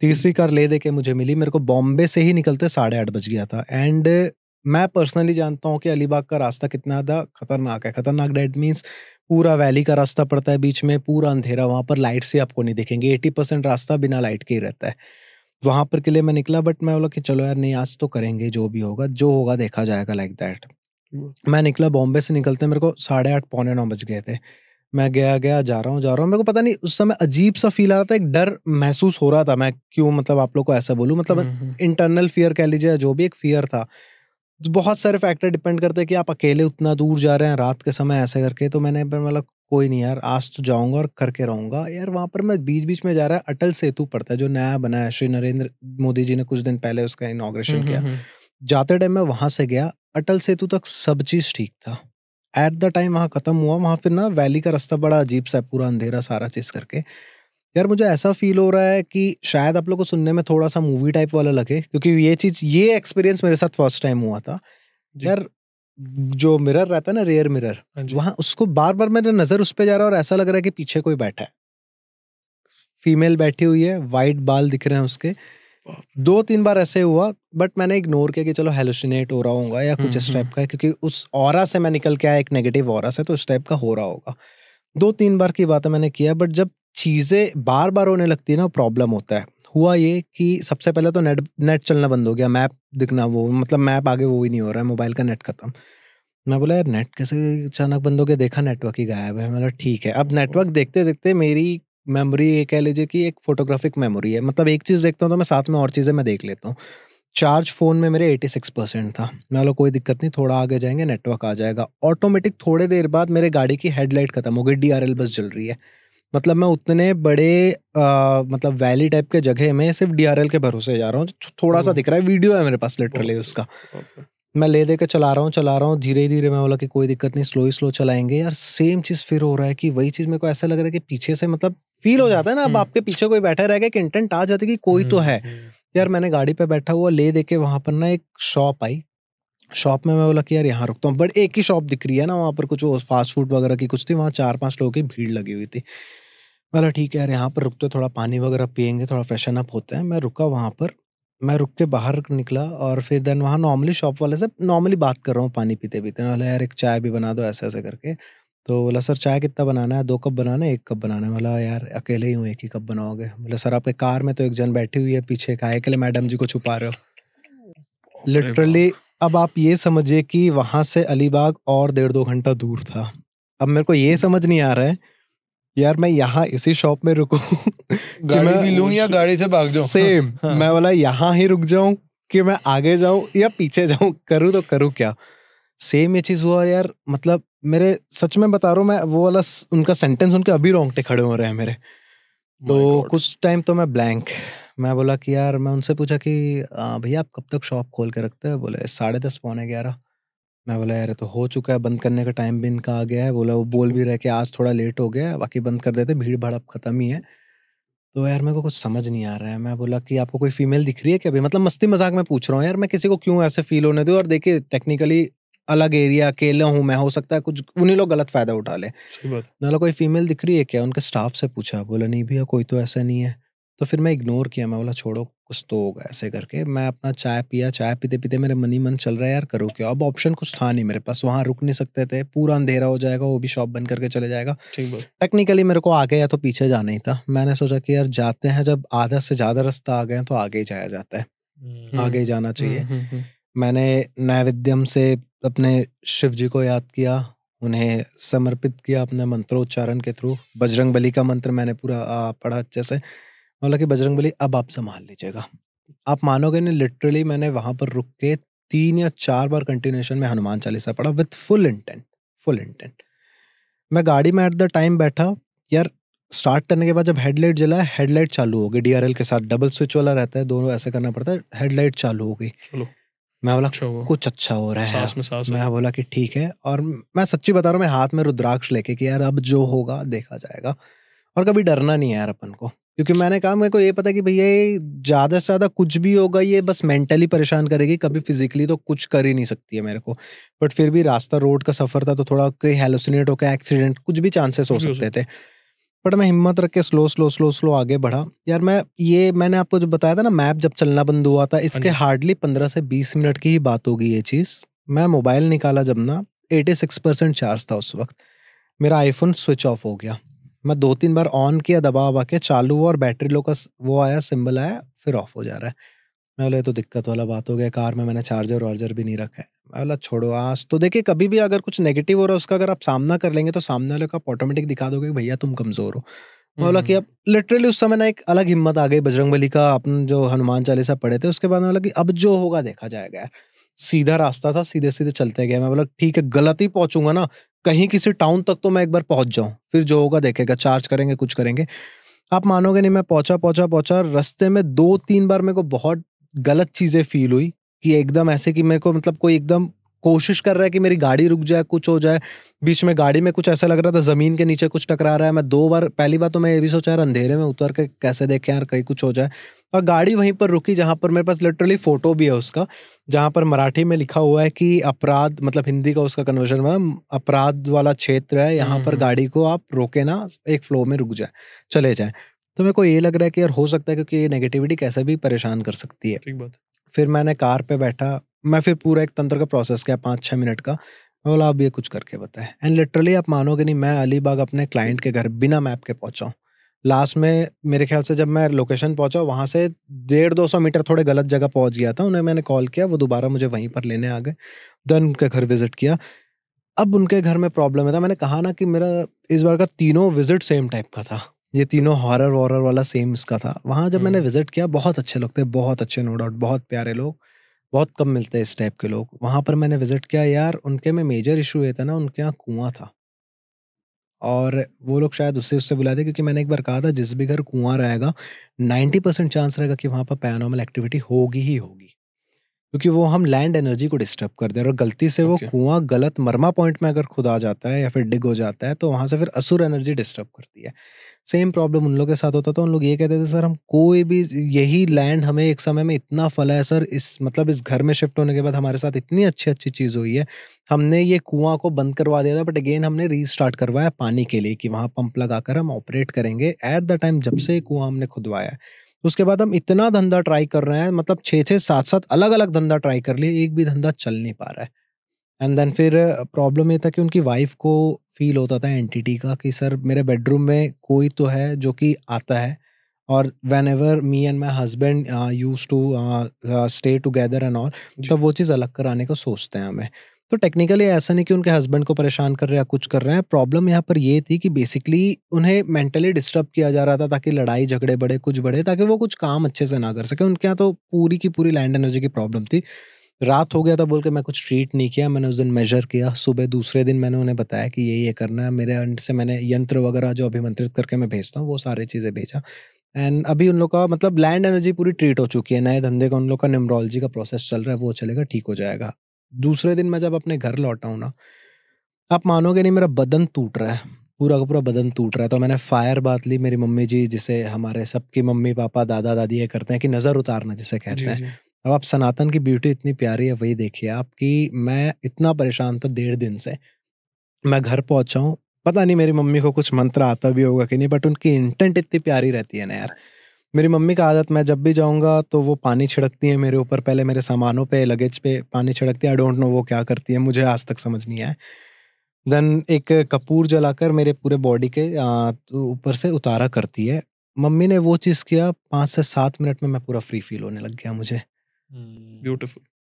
तीसरी कार ले दे के मुझे मिली मेरे को बॉम्बे से ही निकलते साढ़े आठ बज गया था एंड मैं पर्सनली जानता हूँ कि अलीबाग का रास्ता कितना था खतरनाक है खतरनाक डेट मीन्स पूरा वैली का रास्ता पड़ता है बीच में पूरा अंधेरा वहाँ पर लाइट से आपको नहीं देखेंगे एटी परसेंट रास्ता बिना लाइट के ही रहता है वहाँ पर के लिए मैं निकला बट मैं बोला कि चलो यार नहीं आज तो करेंगे जो भी होगा जो होगा देखा जाएगा लाइक दैट hmm. मैं निकला बॉम्बे से निकलते मेरे को साढ़े आठ पौने नौ बज गए थे मैं गया गया जा रहा हूँ जा रहा हूँ मेरे को पता नहीं उस समय अजीब सा फील आ रहा था एक डर महसूस हो रहा था मैं क्यों मतलब आप लोग को ऐसा बोलूँ मतलब इंटरनल हम्म, फियर हम्म। कह लीजिए जो भी एक फियर था तो बहुत सारे फैक्टर डिपेंड करते हैं कि आप अकेले उतना दूर जा रहे हैं रात के समय ऐसे करके तो मैंने मतलब कोई नहीं यार आज तो जाऊंगा और करके रहूंगा यार वहाँ पर मैं बीच बीच में जा रहा है अटल सेतु पड़ता है जो नया बना है श्री नरेंद्र मोदी जी ने कुछ दिन पहले उसका इनाग्रेशन हम्म, किया जाते टाइम मैं वहां से गया अटल सेतु तक सब चीज ठीक था एट द टाइम वहाँ ख़त्म हुआ वहाँ फिर ना वैली का रास्ता बड़ा अजीब सा है पूरा अंधेरा सारा चीज़ करके यार मुझे ऐसा फील हो रहा है कि शायद आप लोग को सुनने में थोड़ा सा मूवी टाइप वाला लगे क्योंकि ये चीज़ ये एक्सपीरियंस मेरे साथ फर्स्ट टाइम हुआ था यार जो मिरर रहता है ना रेयर मिरर हाँ वहाँ उसको बार बार मेरे नज़र उस पर जा रहा है और ऐसा लग रहा है कि पीछे कोई बैठा है फीमेल बैठी हुई है वाइट बाल दिख रहे हैं उसके दो तीन बार ऐसे हुआ बट मैंने इग्नोर किया कि चलो हेलोसिनेट हो रहा होगा या कुछ इस टाइप का क्योंकि उस और से मैं निकल के आया एक नेगेटिव और से तो इस टाइप का हो रहा होगा दो तीन बार की बात मैंने किया बट जब चीज़ें बार बार होने लगती है ना प्रॉब्लम होता है हुआ ये कि सबसे पहले तो नेट नेट चलना बंद हो गया मैप दिखना वो मतलब मैप आगे वो ही नहीं हो रहा है मोबाइल का नेट खत्म मैं बोला यार नेट कैसे अचानक बंद हो गया देखा नेटवर्क ही गायब है मतलब ठीक है अब नेटवर्क देखते देखते मेरी मेमोरी ये कह लीजिए कि एक फोटोग्राफिक मेमोरी है मतलब एक चीज़ देखता हूँ तो मैं साथ में और चीज़ें मैं देख लेता हूँ चार्ज फ़ोन में मेरे 86 परसेंट था मैं बोला कोई दिक्कत नहीं थोड़ा आगे जाएंगे नेटवर्क आ जाएगा ऑटोमेटिक थोड़े देर बाद मेरे गाड़ी की हेडलाइट ख़त्म हो गई डी बस जल रही है मतलब मैं उतने बड़े आ, मतलब वैली टाइप के जगह में सिर्फ डी के भरोसे जा रहा हूँ थोड़ा सा दिख रहा है वीडियो है मेरे पास लिटरली उसका मैं ले दे के चला रहा हूँ चला रहा हूँ धीरे धीरे मैं बोला कि कोई दिक्कत नहीं स्लो ही स्लो चलाएंगे यार सेम चीज़ फिर हो रहा है कि वही चीज़ मेरे को ऐसा लग रहा है कि पीछे से मतलब फील हो हम्म, जाता है ना अब हम्म। आपके पीछे कोई बैठा रह एक इंटेंट आ जाती कि कोई तो हम्म, है यार मैंने गाड़ी पे बैठा हुआ ले दे के वहां पर ना एक शॉप आई शॉप में मैं बोला कि यार यहाँ रुकता हूँ बट एक ही शॉप दिख रही है ना वहाँ पर कुछ फास्ट फूड वगैरह की कुछ थी वहाँ चार पांच लोगों की भीड़ लगी हुई थी बोला ठीक है यार यहाँ पर रुकते थोड़ा पानी वगैरह पियेंगे थोड़ा फ्रेशन अप होता है मैं रुका वहाँ पर मैं रुक के बाहर निकला और फिर देन वहाँ नॉर्मली शॉप वाले से नॉर्मली बात कर रहा हूँ पानी पीते पीते मैं बोला यार एक चाय भी बना दो ऐसे ऐसे करके तो बोला सर चाय कितना बनाना है दो कप बनाना है एक कप बनाना है बोला यार अकेले ही हूँ एक ही कप बनाओगे बोला सर आपके कार में तो एक जन बैठी हुई है पीछे का अकेले मैडम जी को छुपा रहे हो लिटरली अब आप ये समझिए कि वहाँ से अलीबाग और डेढ़ दो घंटा दूर था अब मेरे को ये हम्म। समझ नहीं आ रहा है यार मैं यहाँ इसी शॉप में रुकू गाड़ी भी लूँ या गाड़ी से भाग जाऊँ हाँ, सेम हाँ। मैं बोला यहाँ ही रुक जाऊँ कि मैं आगे जाऊं या पीछे जाऊं करूं तो करूं क्या सेम ये चीज हुआ और यार मतलब मेरे सच में बता रहा हूँ मैं वो वाला उनका सेंटेंस उनके अभी रोंगटे खड़े हो रहे हैं मेरे तो कुछ टाइम तो मैं ब्लैंक मैं बोला कि यार मैं उनसे पूछा कि भैया आप कब तक शॉप खोल के रखते हो बोले साढ़े दस पौने ग्यारह मैं बोला यार तो हो चुका है बंद करने का टाइम भी इनका आ गया है बोला वो बोल भी रहे कि आज थोड़ा लेट हो गया बाकी बंद कर देते भीड़ भाड़ अब खत्म ही है तो यार मेरे को कुछ समझ नहीं आ रहा है मैं बोला कि आपको कोई फीमेल दिख रही है क्या अभी मतलब मस्ती मजाक में पूछ रहा हूँ यार मैं किसी को क्यों ऐसे फील होने दूँ और देखिए टेक्निकली अलग एरिया अकेले हूँ मैं हो सकता है कुछ उन्हीं लोग गलत फायदा उठा ले मतलब तो कोई फीमेल दिख रही है क्या उनके स्टाफ से पूछा बोला नहीं भैया कोई तो ऐसा नहीं है तो फिर मैं इग्नोर किया मैं बोला छोड़ो कुछ तो होगा ऐसे करके मैं अपना चाय पिया चाय पीते पीते मेरे मन ही मन चल रहा है यार करो क्या अब ऑप्शन कुछ था नहीं मेरे पास वहां रुक नहीं सकते थे पूरा अंधेरा हो जाएगा वो भी शॉप बंद करके चले जाएगा टेक्निकली मेरे को आगे या तो पीछे जाना ही था मैंने सोचा कि यार जाते हैं जब आधा से ज्यादा रास्ता आ गए तो आगे ही जाया जाता है हम्म। आगे जाना चाहिए हम्म, हम्म, मैंने नैविद्यम से अपने शिव जी को याद किया उन्हें समर्पित किया अपने मंत्रोच्चारण के थ्रू बजरंग बली का मंत्र मैंने पूरा पढ़ा अच्छे से बोला कि बजरंग बली अब आप संभाल लीजिएगा आप मानोगे नहीं लिटरली मैंने वहां पर रुक के तीन या चार बार कंटिन्यूशन में हनुमान चालीसा पढ़ा with full intent full intent मैं गाड़ी में एट द टाइम बैठा यार स्टार्ट करने के बाद जब हेडलाइट जला हेडलाइट चालू होगी डीआरएल के साथ डबल स्विच वाला रहता है दोनों ऐसे करना पड़ता है हेडलाइट चालू होगी मैं बोला अच्छा कुछ अच्छा हो रहा है सास में सास मैं बोला कि ठीक है और मैं सच्ची बता रहा हूँ मैं हाथ में रुद्राक्ष लेके कि यार अब जो होगा देखा जाएगा और कभी डरना नहीं है यार अपन को क्योंकि मैंने कहा मेरे को ये पता कि भैया ये ज़्यादा से ज़्यादा कुछ भी होगा ये बस मेंटली परेशान करेगी कभी फिजिकली तो कुछ कर ही नहीं सकती है मेरे को बट फिर भी रास्ता रोड का सफर था तो थोड़ा कहीं हेलोसिनेट होकर एक्सीडेंट कुछ भी चांसेस हो सकते थे बट मैं हिम्मत रख के स्लो स्लो स्लो स्लो आगे बढ़ा यार मैं ये मैंने आपको जो बताया था ना मैप जब चलना बंद हुआ था हाँ इसके हार्डली पंद्रह से बीस मिनट की ही बात होगी ये चीज़ मैं मोबाइल निकाला जब ना एटी सिक्स परसेंट चार्ज था उस वक्त मेरा आईफोन स्विच ऑफ हो गया मैं दो तीन बार ऑन किया दबा वबा के चालू हुआ और बैटरी लो का वो आया सिम्बल आया फिर ऑफ हो जा रहा है मैं बोले तो दिक्कत वाला बात हो गया कार में मैंने चार्जर वार्जर भी नहीं रखा है अला छोड़ो आज तो देखिए कभी भी अगर कुछ नेगेटिव हो रहा है उसका अगर आप सामना कर लेंगे तो सामने वाले को आप ऑटोमेटिक दिखा दोगे भैया तुम कमजोर हो हम्म, बोला कि हम्म। अब लिटरली उस समय ना एक अलग हिम्मत आ गई बजरंग बली का अपन जो हनुमान चालीसा पढ़े थे उसके बाद में बोला कि अब जो होगा देखा जाएगा सीधा रास्ता था सीधे सीधे चलते गए मैं बोला ठीक है गलत ही पहुंचूंगा ना कहीं किसी टाउन तक तो मैं एक बार पहुंच जाऊं फिर जो होगा देखेगा चार्ज करेंगे कुछ करेंगे आप मानोगे नहीं मैं पहुंचा पहुंचा पहुंचा रास्ते में दो तीन बार मेरे को बहुत गलत चीजें फील हुई कि एकदम ऐसे कि मेरे को मतलब कोई एकदम कोशिश कर रहा है कि मेरी गाड़ी रुक जाए कुछ हो जाए बीच में गाड़ी में कुछ ऐसा लग रहा था ज़मीन के नीचे कुछ टकरा रहा है मैं दो बार पहली बार तो मैं ये भी सोचा यार अंधेरे में उतर के कैसे देखें यार कहीं कुछ हो जाए और गाड़ी वहीं पर रुकी जहाँ पर मेरे पास लिटरली फ़ोटो भी है उसका जहाँ पर मराठी में लिखा हुआ है कि अपराध मतलब हिंदी का उसका कन्वर्जन मतलब अपराध वाला क्षेत्र है यहाँ हम्म, पर हम्म। गाड़ी को आप रोके ना एक फ्लो में रुक जाए चले जाए तो मेरे को ये लग रहा है कि यार हो सकता है क्योंकि ये नेगेटिविटी कैसे भी परेशान कर सकती है ठीक बात फिर मैंने कार पे बैठा मैं फिर पूरा एक तंत्र का प्रोसेस किया पाँच छः मिनट का मैं बोला आप ये कुछ करके बताएं एंड लिटरली आप मानोगे नहीं मैं अलीबाग अपने क्लाइंट के घर बिना मैप के पहुँचाऊँ लास्ट में मेरे ख्याल से जब मैं लोकेशन पहुंचा वहाँ से डेढ़ दो सौ मीटर थोड़े गलत जगह पहुंच गया था उन्हें मैंने कॉल किया वो दोबारा मुझे वहीं पर लेने आ गए देन उनके घर विजिट किया अब उनके घर में प्रॉब्लम था मैंने कहा ना कि मेरा इस बार का तीनों विजिट सेम टाइप का था ये तीनों हॉरर वॉरर वाला सेम इसका था वहाँ जब मैंने विजिट हम्म। किया बहुत अच्छे लोग थे बहुत अच्छे नो डाउट बहुत प्यारे लोग बहुत कम मिलते हैं इस टाइप के लोग वहाँ पर मैंने विजिट किया यार उनके में मेजर इशू ये था ना उनके यहाँ कुआं था और वो लोग शायद उससे उससे बुलाते क्योंकि मैंने एक बार कहा था जिस भी घर कुआं रहेगा नाइन्टी परसेंट चांस रहेगा कि वहाँ पर पैरानॉर्मल एक्टिविटी होगी ही होगी क्योंकि वो हम लैंड एनर्जी को डिस्टर्ब कर दे और गलती से okay. वो कुआं गलत मरमा पॉइंट में अगर खुदा जाता है या फिर डिग हो जाता है तो वहां से फिर असुर एनर्जी डिस्टर्ब करती है सेम प्रॉब्लम उन लोग के साथ होता था तो उन लोग ये कहते थे सर हम कोई भी यही लैंड हमें एक समय में इतना फला है सर इस मतलब इस घर में शिफ्ट होने के बाद हमारे साथ इतनी अच्छी अच्छी चीज़ हुई है हमने ये कुआं को बंद करवा दिया था बट अगेन हमने रीस्टार्ट करवाया पानी के लिए कि वहाँ पंप लगाकर हम ऑपरेट करेंगे एट द टाइम जब से कुआं हमने खुदवाया है तो उसके बाद हम इतना धंधा ट्राई कर रहे हैं मतलब छः छः सात सात अलग अलग धंधा ट्राई कर लिए एक भी धंधा चल नहीं पा रहा है एंड देन फिर प्रॉब्लम ये था कि उनकी वाइफ को फील होता था एंटिटी का कि सर मेरे बेडरूम में कोई तो है जो कि आता है और whenever me and my husband use to stay together and all तब वो चीज़ अलग कराने का सोचते हैं हमें तो टेक्निकली ऐसा नहीं कि उनके हस्बैंड को परेशान कर रहे हैं कुछ कर रहे हैं प्रॉब्लम यहाँ पर ये थी कि बेसिकली उन्हें मेंटली डिस्टर्ब किया जा रहा था ताकि लड़ाई झगड़े बढ़े कुछ बढ़े ताकि वो कुछ काम अच्छे से ना कर सके उनके यहाँ तो पूरी की पूरी लैंड एनर्जी की प्रॉब्लम थी रात हो गया था बोल के मैं कुछ ट्रीट नहीं किया मैंने उस दिन मेजर किया सुबह दूसरे दिन मैंने उन्हें बताया कि ये ये करना है मेरे एंड से मैंने यंत्र वगैरह जो अभिमंत्रित करके मैं भेजता हूँ वो सारी चीज़ें भेजा एंड अभी उन लोग का मतलब लैंड एनर्जी पूरी ट्रीट हो चुकी है नए धंधे का उन लोग का न्यूमरोलॉजी का प्रोसेस चल रहा है वो चलेगा ठीक हो जाएगा दूसरे दिन मैं जब अपने घर लौटा हूँ ना आप मानोगे नहीं मेरा बदन टूट रहा है पूरा का पूरा बदन टूट रहा है तो मैंने फायर बात ली मेरी मम्मी जी जिसे हमारे सबकी मम्मी पापा दादा दादी ये करते हैं कि नज़र उतारना जिसे कहते हैं अब आप सनातन की ब्यूटी इतनी प्यारी है वही देखिए आप कि मैं इतना परेशान था डेढ़ दिन से मैं घर पहुंचा हूँ पता नहीं मेरी मम्मी को कुछ मंत्र आता भी होगा कि नहीं बट उनकी इंटेंट इतनी प्यारी रहती है ना यार मेरी मम्मी का आदत मैं जब भी जाऊँगा तो वो पानी छिड़कती है मेरे ऊपर पहले मेरे सामानों पे लगेज पे पानी छिड़कती है आई डोंट नो वो क्या करती है मुझे आज तक समझ नहीं आया देन एक कपूर जलाकर मेरे पूरे बॉडी के तो ऊपर से उतारा करती है मम्मी ने वो चीज़ किया पाँच से सात मिनट में मैं पूरा फ्री फील होने लग गया मुझे ब्यूटिफुल hmm.